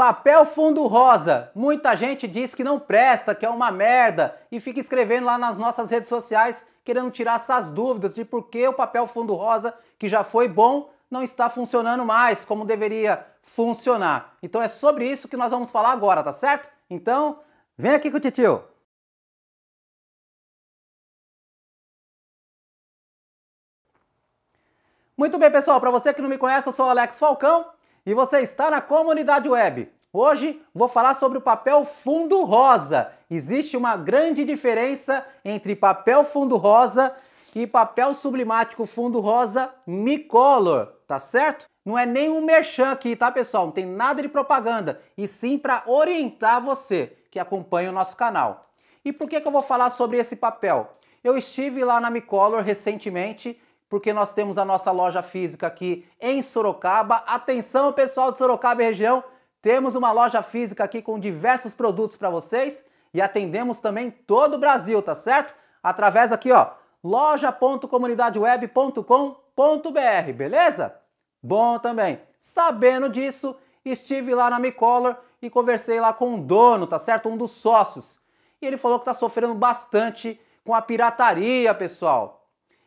Papel fundo rosa. Muita gente diz que não presta, que é uma merda e fica escrevendo lá nas nossas redes sociais querendo tirar essas dúvidas de por que o papel fundo rosa, que já foi bom, não está funcionando mais como deveria funcionar. Então é sobre isso que nós vamos falar agora, tá certo? Então, vem aqui com o titio. Muito bem, pessoal, para você que não me conhece, eu sou o Alex Falcão e você está na comunidade web. Hoje vou falar sobre o papel fundo rosa. Existe uma grande diferença entre papel fundo rosa e papel sublimático fundo rosa micolor, tá certo? Não é nenhum merchan aqui, tá pessoal? Não tem nada de propaganda, e sim para orientar você que acompanha o nosso canal. E por que, que eu vou falar sobre esse papel? Eu estive lá na Micolor recentemente porque nós temos a nossa loja física aqui em Sorocaba. Atenção, pessoal de Sorocaba e região, temos uma loja física aqui com diversos produtos para vocês e atendemos também todo o Brasil, tá certo? Através aqui, ó, loja.comunidadeweb.com.br, beleza? Bom também. Sabendo disso, estive lá na Micolor e conversei lá com o dono, tá certo? Um dos sócios. E ele falou que tá sofrendo bastante com a pirataria, pessoal.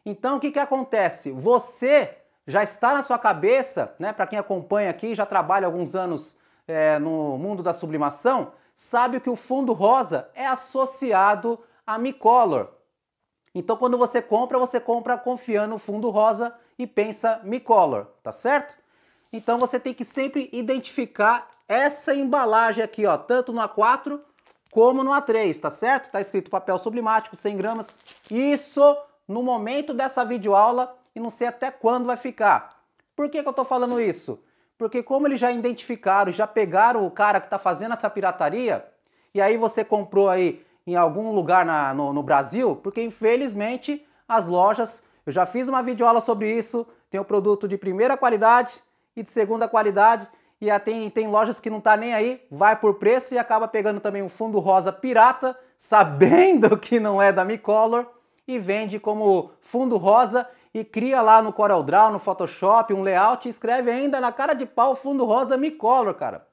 Então o que, que acontece? Você já está na sua cabeça, né? Para quem acompanha aqui, já trabalha alguns anos é, no mundo da sublimação, sabe que o fundo rosa é associado a micolor. Então quando você compra, você compra confiando no fundo rosa e pensa micolor, tá certo? Então você tem que sempre identificar essa embalagem aqui, ó, tanto no A4 como no A3, tá certo? Tá escrito papel sublimático, 100 gramas. Isso no momento dessa videoaula e não sei até quando vai ficar. Por que, que eu estou falando isso? Porque como eles já identificaram, já pegaram o cara que está fazendo essa pirataria, e aí você comprou aí em algum lugar na, no, no Brasil, porque infelizmente as lojas, eu já fiz uma videoaula sobre isso, tem o um produto de primeira qualidade e de segunda qualidade, e tem, tem lojas que não tá nem aí, vai por preço e acaba pegando também um fundo rosa pirata, sabendo que não é da Micolor, e vende como fundo rosa e cria lá no CorelDRAW, no Photoshop, um layout e escreve ainda na cara de pau fundo rosa Micolor, cara.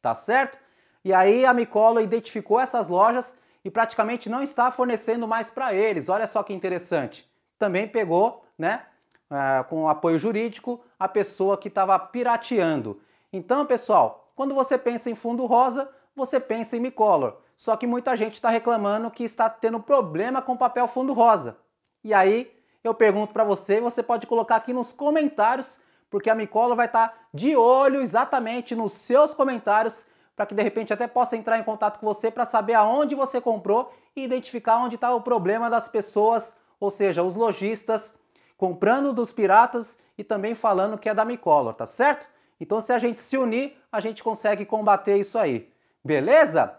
Tá certo? E aí a Micolor identificou essas lojas e praticamente não está fornecendo mais para eles. Olha só que interessante. Também pegou, né, eh, com apoio jurídico, a pessoa que estava pirateando. Então, pessoal, quando você pensa em fundo rosa, você pensa em micolor. Só que muita gente está reclamando que está tendo problema com papel fundo rosa. E aí eu pergunto para você, você pode colocar aqui nos comentários, porque a micolor vai estar tá de olho exatamente nos seus comentários para que de repente até possa entrar em contato com você para saber aonde você comprou e identificar onde está o problema das pessoas, ou seja, os lojistas comprando dos piratas e também falando que é da Micolor, tá certo? Então se a gente se unir, a gente consegue combater isso aí. Beleza?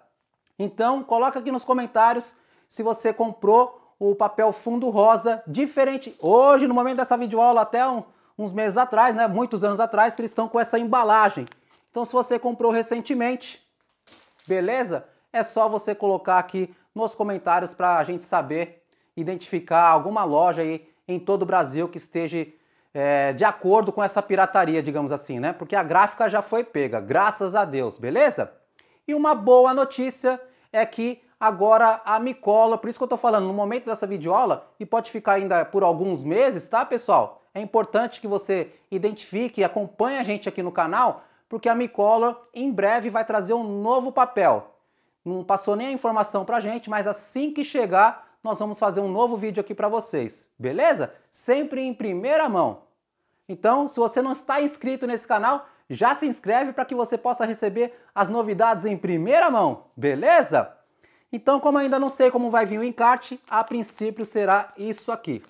Então coloca aqui nos comentários se você comprou o papel fundo rosa diferente. Hoje, no momento dessa videoaula, até um, uns meses atrás, né, muitos anos atrás, que eles estão com essa embalagem. Então se você comprou recentemente, beleza? É só você colocar aqui nos comentários para a gente saber identificar alguma loja aí em todo o Brasil que esteja é, de acordo com essa pirataria, digamos assim, né? Porque a gráfica já foi pega, graças a Deus, beleza? E uma boa notícia é que agora a micola, por isso que eu estou falando, no momento dessa videoaula, e pode ficar ainda por alguns meses, tá pessoal? É importante que você identifique e acompanhe a gente aqui no canal, porque a micola em breve vai trazer um novo papel. Não passou nem a informação pra gente, mas assim que chegar, nós vamos fazer um novo vídeo aqui para vocês, beleza? Sempre em primeira mão. Então, se você não está inscrito nesse canal, já se inscreve para que você possa receber as novidades em primeira mão, beleza? Então, como ainda não sei como vai vir o encarte, a princípio será isso aqui,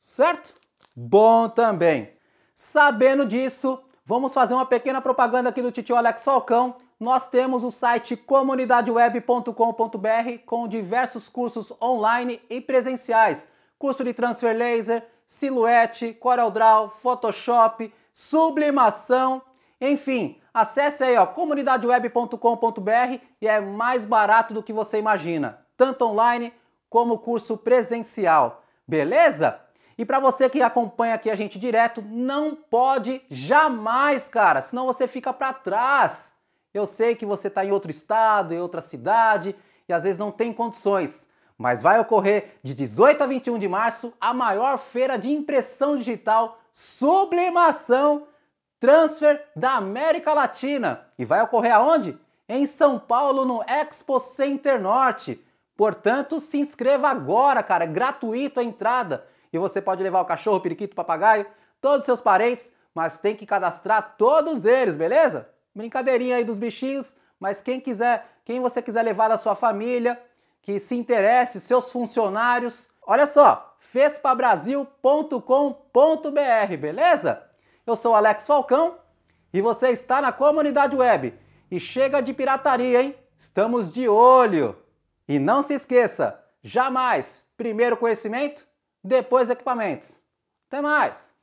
certo? Bom também. Sabendo disso, vamos fazer uma pequena propaganda aqui do Titio Alex Falcão. Nós temos o site comunidadeweb.com.br com diversos cursos online e presenciais. Curso de transfer laser, silhuete, CorelDRAW, Photoshop, sublimação enfim, acesse aí ó comunidadeweb.com.br e é mais barato do que você imagina, tanto online como curso presencial. Beleza? E para você que acompanha aqui a gente direto, não pode jamais, cara, senão você fica para trás. Eu sei que você está em outro estado, em outra cidade e às vezes não tem condições, mas vai ocorrer de 18 a 21 de março a maior feira de impressão digital Sublimação Transfer da América Latina. E vai ocorrer aonde? Em São Paulo, no Expo Center Norte. Portanto, se inscreva agora, cara. É gratuito a entrada. E você pode levar o cachorro, o periquito, o papagaio, todos os seus parentes, mas tem que cadastrar todos eles, beleza? Brincadeirinha aí dos bichinhos, mas quem quiser, quem você quiser levar da sua família, que se interesse, seus funcionários, olha só, fespabrasil.com.br, beleza? Eu sou Alex Falcão e você está na comunidade web. E chega de pirataria, hein? Estamos de olho! E não se esqueça, jamais primeiro conhecimento, depois equipamentos. Até mais!